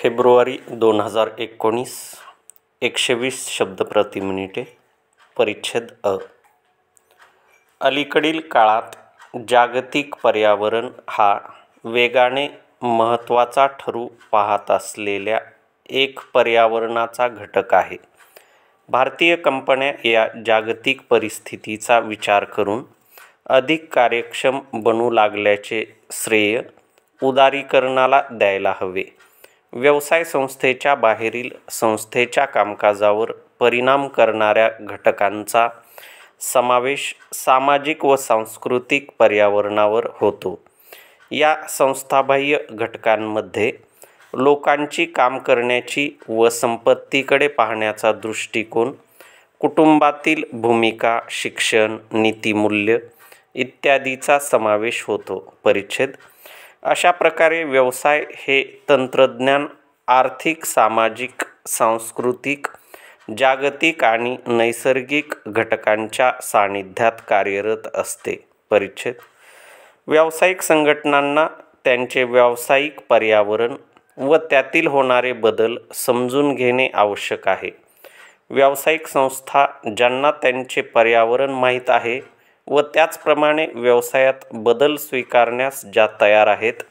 February दोन हजार एकोणीस एकशे वीस शब्द प्रति मिनिटे परिच्छेद अ अलीकडील काळात जागतिक पर्यावरण हा वेगाने महत्त्वाचा ठरू पाहत असलेल्या एक पर्यावरणाचा घटक आहे भारतीय कंपन्या या जागतिक परिस्थितीचा विचार करून अधिक कार्यक्षम बनू लागल्याचे श्रेय उदारीकरणाला द्यायला हवे व्यवसाय संस्थेच्या बाहेरील संस्थेच्या कामकाजावर परिणाम करणाऱ्या घटकांचा समावेश सामाजिक व सांस्कृतिक पर्यावरणावर होतो या संस्थाबाह्य घटकांमध्ये लोकांची काम करण्याची व संपत्तीकडे पाहण्याचा दृष्टिकोन कुटुंबातील भूमिका शिक्षण नीतिमूल्य इत्यादीचा समावेश होतो परिच्छेद अशा प्रकारे व्यवसाय हे तंत्रज्ञान आर्थिक सामाजिक सांस्कृतिक जागतिक आणि नैसर्गिक घटकांच्या सानिध्यात कार्यरत असते परिच्छेद व्यावसायिक संघटनांना त्यांचे व्यावसायिक पर्यावरण व त्यातील होणारे बदल समजून घेणे आवश्यक आहे व्यावसायिक संस्था ज्यांना त्यांचे पर्यावरण माहीत आहे व त्याचप्रमाणे व्यवसायात बदल स्वीकारण्यास ज्या तयार आहेत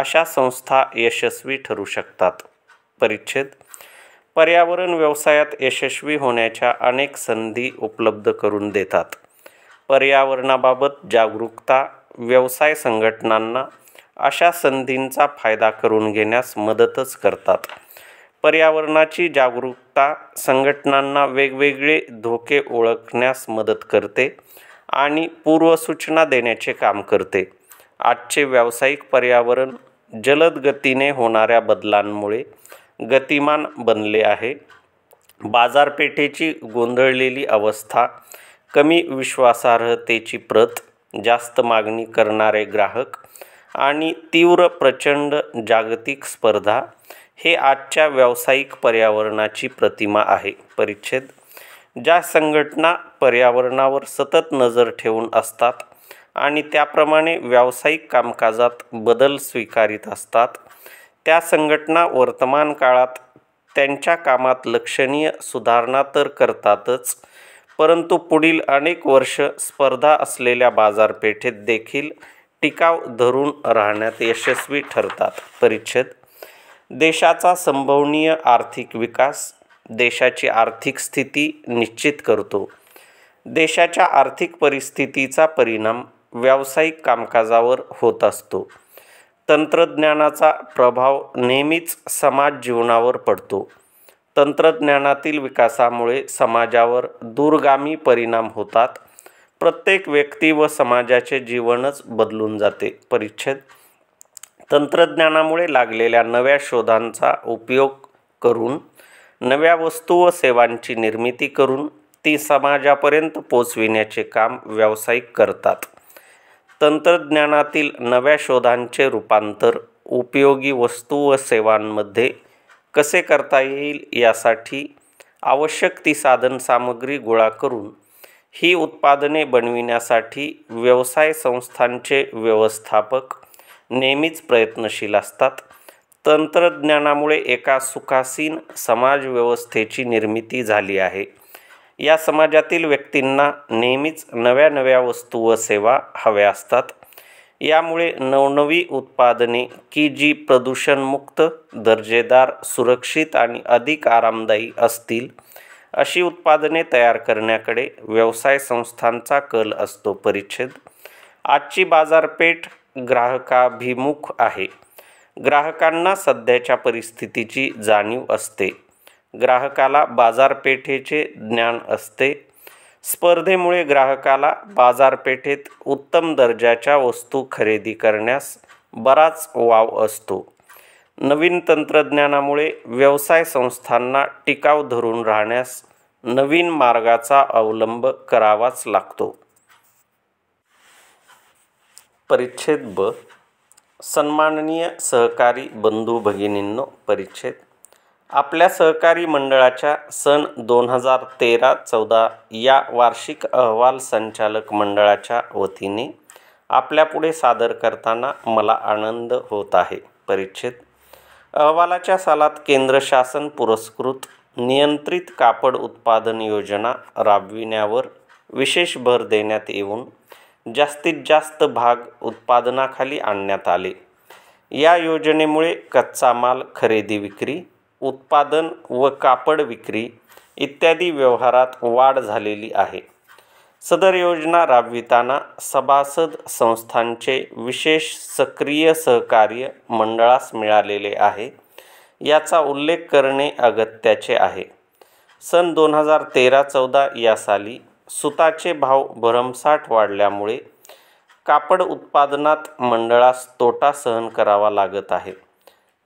अशा संस्था यशस्वी ठरू शकतात परिच्छेद पर्यावरण व्यवसायात यशस्वी होण्याच्या अनेक संधी उपलब्ध करून देतात पर्यावरणाबाबत जागरूकता व्यवसाय संघटनांना अशा संधींचा फायदा करून घेण्यास मदतच करतात पर्यावरणाची जागरूकता संघटनांना वेगवेगळे धोके ओळखण्यास मदत करते आणि पूर्वसूचना देण्याचे काम करते आजचे व्यावसायिक पर्यावरण जलद गतीने होणाऱ्या बदलांमुळे गतिमान बनले आहे बाजारपेठेची गोंधळलेली अवस्था कमी विश्वासार्हतेची प्रत जास्त मागणी करणारे ग्राहक आणि तीव्र प्रचंड जागतिक स्पर्धा हे आजच्या व्यावसायिक पर्यावरणाची प्रतिमा आहे परिच्छेद ज्या संघटना पर्यावरणावर सतत नजर ठेवून असतात आणि त्याप्रमाणे व्यावसायिक कामकाजात बदल स्वीकारित असतात त्या संघटना वर्तमान काळात त्यांच्या कामात लक्षणीय सुधारणा तर करतातच परंतु पुढील अनेक वर्ष स्पर्धा असलेल्या बाजारपेठेत देखील टिकाव धरून राहण्यात यशस्वी ठरतात परिच्छेद देशाचा संभवनीय आर्थिक विकास देशाची आर्थिक स्थिती निश्चित करतो देशाच्या आर्थिक परिस्थितीचा परिणाम व्यावसायिक कामकाजावर होत असतो तंत्रज्ञानाचा प्रभाव नेहमीच समाज जीवनावर पडतो तंत्रज्ञानातील विकासामुळे समाजावर दूरगामी परिणाम होतात प्रत्येक व्यक्ती व समाजाचे जीवनच बदलून जाते परिच्छेद तंत्रज्ञानामुळे लागलेल्या नव्या शोधांचा उपयोग करून नव्या वस्तू व सेवांची निर्मिती करून ती समाजापर्यंत पोचविण्याचे काम व्यावसायिक करतात तंत्रज्ञानातील नव्या शोधांचे रूपांतर उपयोगी वस्तू व सेवांमध्ये कसे करता येईल यासाठी आवश्यक ती साधनसामग्री गोळा करून ही उत्पादने बनविण्यासाठी व्यवसाय संस्थांचे व्यवस्थापक नेहमीच प्रयत्नशील असतात तंत्रज्ञानामुळे एका सुखासीन समाजव्यवस्थेची निर्मिती झाली आहे या समाजातील व्यक्तींना नेहमीच नव्या नव्या वस्तू व सेवा हव्या असतात यामुळे नवनवी उत्पादने की जी प्रदूषणमुक्त दर्जेदार सुरक्षित आणि अधिक आरामदायी असतील अशी उत्पादने तयार करण्याकडे व्यवसाय संस्थांचा कल असतो परिच्छेद आजची बाजारपेठ ग्राहकाभिमुख आहे ग्राहकांना सध्याच्या परिस्थितीची जाणीव असते ग्राहकाला बाजारपेठेचे ज्ञान असते स्पर्धेमुळे ग्राहकाला बाजारपेठेत उत्तम दर्जाच्या वस्तू खरेदी करण्यास बराच वाव असतो नवीन तंत्रज्ञानामुळे व्यवसाय संस्थांना टिकाव धरून राहण्यास नवीन मार्गाचा अवलंब करावाच लागतो परिच्छेद ब सन्माननीय सहकारी बंधू भगिनींनो परिच्छेद आपल्या सहकारी मंडळाच्या सन दोन हजार तेरा चौदा या वार्षिक अहवाल संचालक मंडळाच्या वतीने आपल्यापुढे सादर करताना मला आनंद होत आहे परिच्छेद अहवालाच्या सालात केंद्र शासन पुरस्कृत नियंत्रित कापड उत्पादन योजना राबविण्यावर विशेष भर देण्यात येऊन जास्तीत जास्त भाग उत्पादनाखाली आणण्यात आले या योजनेमुळे कच्चा माल खरेदी विक्री उत्पादन व कापड विक्री इत्यादी व्यवहारात वाढ झालेली आहे सदर योजना राबविताना सभासद संस्थांचे विशेष सक्रिय सहकार्य मंडळास मिळालेले आहे याचा उल्लेख करणे अगत्याचे आहे सन दोन हजार तेरा चौदा या साली सुताचे भाव भरमसाठ वाढल्यामुळे कापड उत्पादनात मंडळास तोटा सहन करावा लागत आहे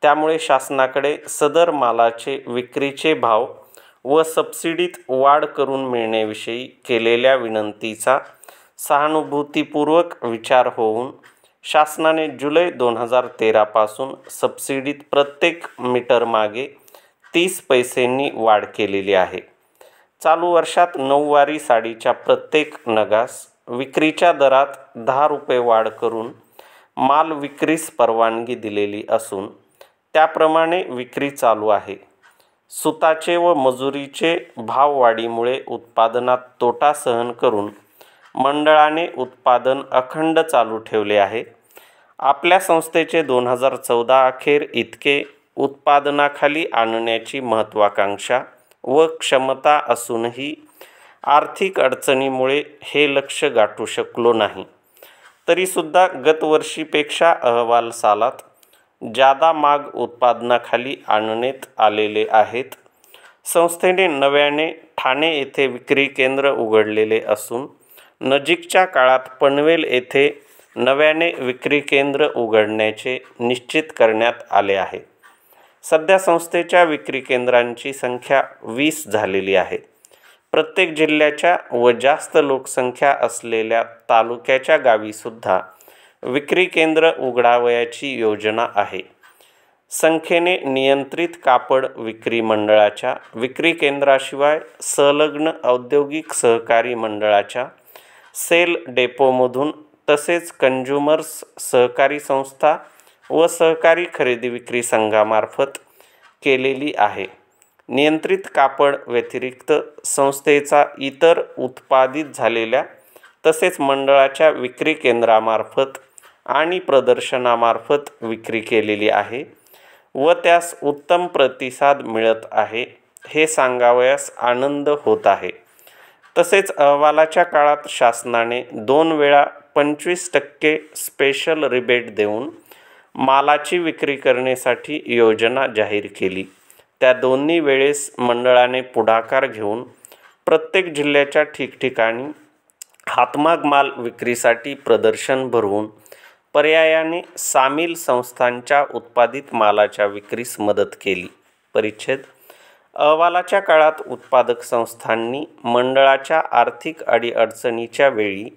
त्यामुळे शासनाकडे सदर मालाचे विक्रीचे भाव व सबसिडीत वाढ करून मिळण्याविषयी केलेल्या विनंतीचा सहानुभूतीपूर्वक विचार होऊन शासनाने जुलै दोन हजार तेरापासून सबसिडीत प्रत्येक मीटरमागे तीस पैसेंनी वाढ केलेली आहे चालू वर्षात नऊवारी साडीच्या प्रत्येक नगास विक्रीच्या दरात दहा रुपये वाढ करून माल विक्रीस परवानगी दिलेली असून त्याप्रमाणे विक्री चालू आहे सुताचे व मजुरीचे भाववाढीमुळे उत्पादनात तोटा सहन करून मंडळाने उत्पादन अखंड चालू ठेवले आहे आपल्या संस्थेचे दोन हजार चौदा अखेर इतके उत्पादनाखाली आणण्याची महत्त्वाकांक्षा व क्षमता असूनही आर्थिक अडचणीमुळे हे लक्ष गाठू शकलो नाही तरीसुद्धा गतवर्षीपेक्षा अहवाल सालात जादा माग उत्पादनाखाली आणण्यात आलेले आहेत संस्थेने नव्याने ठाणे येथे विक्री केंद्र उघडलेले असून नजीकच्या काळात पनवेल येथे नव्याने विक्री केंद्र उघडण्याचे निश्चित करण्यात आले आहे सध्या संस्थेच्या विक्री केंद्रांची संख्या वीस झालेली आहे प्रत्येक जिल्ह्याच्या व जास्त लोकसंख्या असलेल्या तालुक्याच्या गावीसुद्धा विक्री केंद्र उघडावयाची योजना आहे संख्येने नियंत्रित कापड विक्री मंडळाच्या विक्री केंद्राशिवाय संलग्न औद्योगिक सहकारी मंडळाच्या सेल डेपोमधून तसेच कंज्युमर्स सहकारी संस्था व सहकारी खरेदी विक्री संघामार्फत केलेली आहे नियंत्रित कापड व्यतिरिक्त संस्थेचा इतर उत्पादित झालेल्या तसेच मंडळाच्या विक्री केंद्रामार्फत आणि प्रदर्शनामार्फत विक्री केलेली आहे व त्यास उत्तम प्रतिसाद मिळत आहे हे सांगावयास आनंद होत आहे तसेच अहवालाच्या काळात शासनाने दोन वेळा पंचवीस टक्के स्पेशल रिबेट देऊन मालाची विक्री करण्यासाठी योजना जाहीर केली त्या दोन्ही वेळेस मंडळाने पुढाकार घेऊन प्रत्येक जिल्ह्याच्या ठिकठिकाणी हातमाग माल विक्रीसाठी प्रदर्शन भरवून पर्यायाने सामील संस्थांच्या उत्पादित मालाच्या विक्रीस मदत केली परिच्छेद अहवालाच्या काळात उत्पादक संस्थांनी मंडळाच्या आर्थिक अडीअडचणीच्या वेळी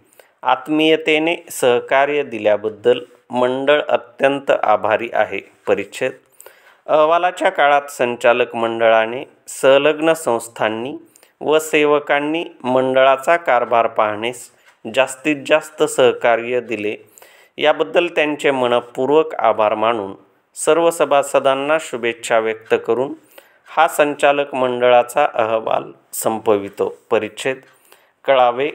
आत्मीयतेने सहकार्य दिल्याबद्दल मंडळ अत्यंत आभारी आहे परिच्छेद अहवालाच्या काळात संचालक मंडळाने संलग्न संस्थांनी व सेवकांनी मंडळाचा कारभार पाहण्यास जास्तीत जास्त सहकार्य दिले याबद्दल त्यांचे मनपूर्वक आभार मानून सर्व सभासदांना शुभेच्छा व्यक्त करून हा संचालक मंडळाचा अहवाल संपवितो परिच्छेद कळावे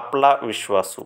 आपला विश्वासू